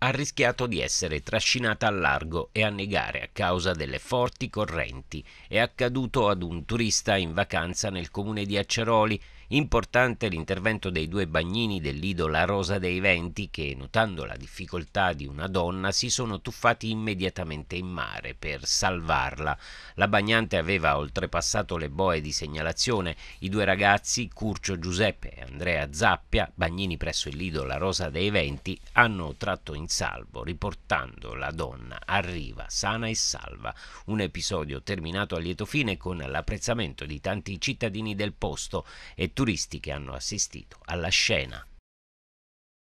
ha rischiato di essere trascinata al largo e annegare a causa delle forti correnti. È accaduto ad un turista in vacanza nel comune di Acceroli Importante l'intervento dei due bagnini del La Rosa dei Venti che, notando la difficoltà di una donna, si sono tuffati immediatamente in mare per salvarla. La bagnante aveva oltrepassato le boe di segnalazione. I due ragazzi, Curcio Giuseppe e Andrea Zappia, bagnini presso il lido La Rosa dei Venti, hanno tratto in salvo, riportando la donna a riva sana e salva. Un episodio terminato a lieto fine con l'apprezzamento di tanti cittadini del posto e turisti che hanno assistito alla scena.